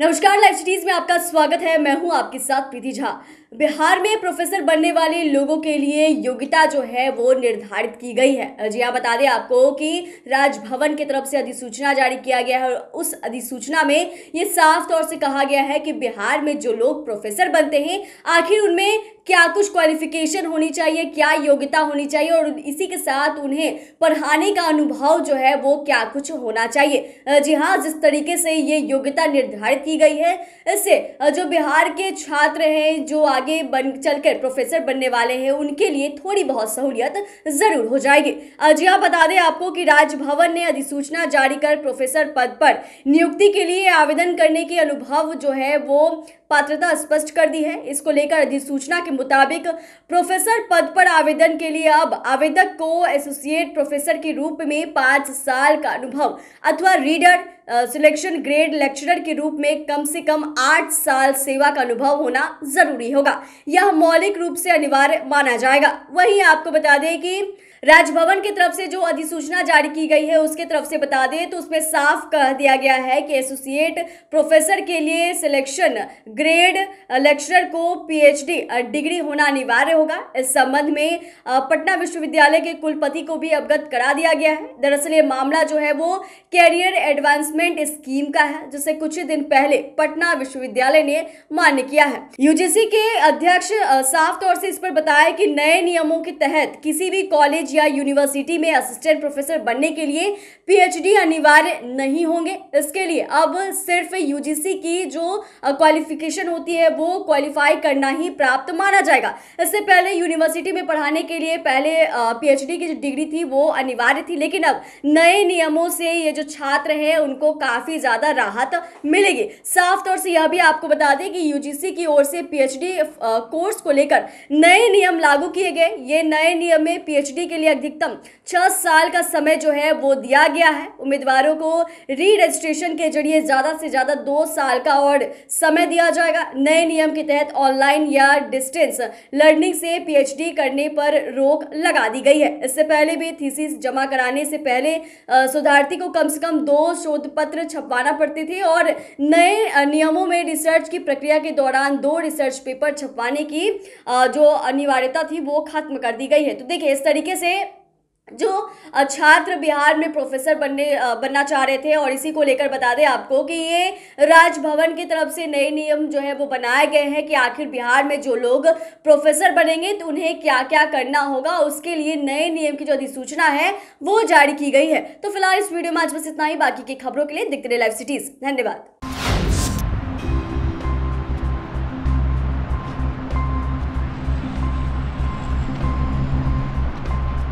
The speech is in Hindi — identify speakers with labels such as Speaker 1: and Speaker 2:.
Speaker 1: नमस्कार लाइव सिटीज में आपका स्वागत है मैं हूं आपके साथ प्रीति झा बिहार में प्रोफेसर बनने वाले लोगों के लिए योग्यता जो है वो निर्धारित की गई है जी हाँ बता दें आपको कि राजभवन की तरफ से अधिसूचना जारी किया गया है और उस अधिसूचना में ये साफ तौर से कहा गया है कि बिहार में जो लोग प्रोफेसर बनते हैं आखिर उनमें क्या कुछ क्वालिफिकेशन होनी चाहिए क्या योग्यता होनी चाहिए और इसी के साथ उन्हें पढ़ाने का अनुभव जो है वो क्या कुछ होना चाहिए जी हाँ जिस तरीके से ये योग्यता निर्धारित की गई है इससे जो बिहार के छात्र हैं जो आगे आगे बन चलकर प्रोफेसर बनने वाले हैं उनके लिए थोड़ी बहुत सहूलियत जरूर हो जाएगी जी हाँ बता दें आपको कि राजभवन ने अधिसूचना जारी कर प्रोफेसर पद पर नियुक्ति के लिए आवेदन करने के अनुभव जो है वो पात्रता स्पष्ट कर दी है इसको लेकर अधिसूचना के मुताबिक प्रोफेसर पद पर आवेदन के लिए अब आवेदक को एसोसिएट प्रोफेसर के रूप में पाँच साल का अनुभव अथवा रीडर सिलेक्शन ग्रेड लेक्चरर के रूप में कम से कम आठ साल सेवा का अनुभव होना जरूरी होगा यह मौलिक रूप से अनिवार्य माना जाएगा वहीं आपको बता दें कि राजभवन की तरफ से जो अधिसूचना जारी की गई है उसके तरफ से बता दें तो उसमें साफ कह दिया गया है कि एसोसिएट प्रोफेसर के लिए सिलेक्शन ग्रेड लेक्चरर को पीएचडी डिग्री होना अनिवार्य होगा इस संबंध में पटना विश्वविद्यालय के कुलपति को भी अवगत करा दिया गया है दरअसल ये मामला जो है वो कैरियर एडवांसमेंट स्कीम का है जिसे कुछ ही दिन पहले पटना विश्वविद्यालय ने मान्य किया है यूजीसी के अध्यक्ष साफ तौर से इस पर बताया कि नए नियमों के तहत किसी भी कॉलेज एशिया यूनिवर्सिटी में असिस्टेंट प्रोफेसर बनने के लिए पीएचडी अनिवार्य नहीं होंगे इसके लिए अब सिर्फ यूजीसी की जो क्वालिफिकेशन होती है वो क्वालिफाई करना ही प्राप्त माना जाएगा इससे पहले यूनिवर्सिटी में पढ़ाने के लिए पहले पी की जो डिग्री थी वो अनिवार्य थी लेकिन अब नए नियमों से ये जो छात्र हैं उनको काफ़ी ज़्यादा राहत मिलेगी साफ तौर से यह भी आपको बता दें कि यू की ओर से पी कोर्स को लेकर नए नियम लागू किए गए ये नए नियम में पीएचडी के लिए अधिकतम छह साल का समय जो है वो दिया गया है उम्मीदवारों को री रजिस्ट्रेशन के जरिए ज़्यादा से ज़्यादा दो साल का और समय दिया जाएगा नए नियम के तहत ऑनलाइन या डिस्टेंस लर्निंग से पीएचडी करने पर रोक लगा दी गई है इससे पहले भी थीसिस जमा कराने से पहले शोधार्थी को कम से कम दो शोध पत्र छपवाना पड़ते थे और नए नियमों में रिसर्च की प्रक्रिया के दौरान दो रिसर्च पेपर छपवाने की जो अनिवार्यता थी वो खत्म कर दी गई है तो देखिए इस तरीके से से जो छात्र बिहार में प्रोफेसर बनने बनना चाह रहे थे और इसी को लेकर बता दें आपको कि ये राजभवन की तरफ से नए नियम जो है वो बनाए गए हैं कि आखिर बिहार में जो लोग प्रोफेसर बनेंगे तो उन्हें क्या क्या करना होगा उसके लिए नए नियम की जो अधिसूचना है वो जारी की गई है तो फिलहाल इस वीडियो में आज बस इतना ही बाकी की खबरों के लिए दिखते रहे लाइव सिटीज़ धन्यवाद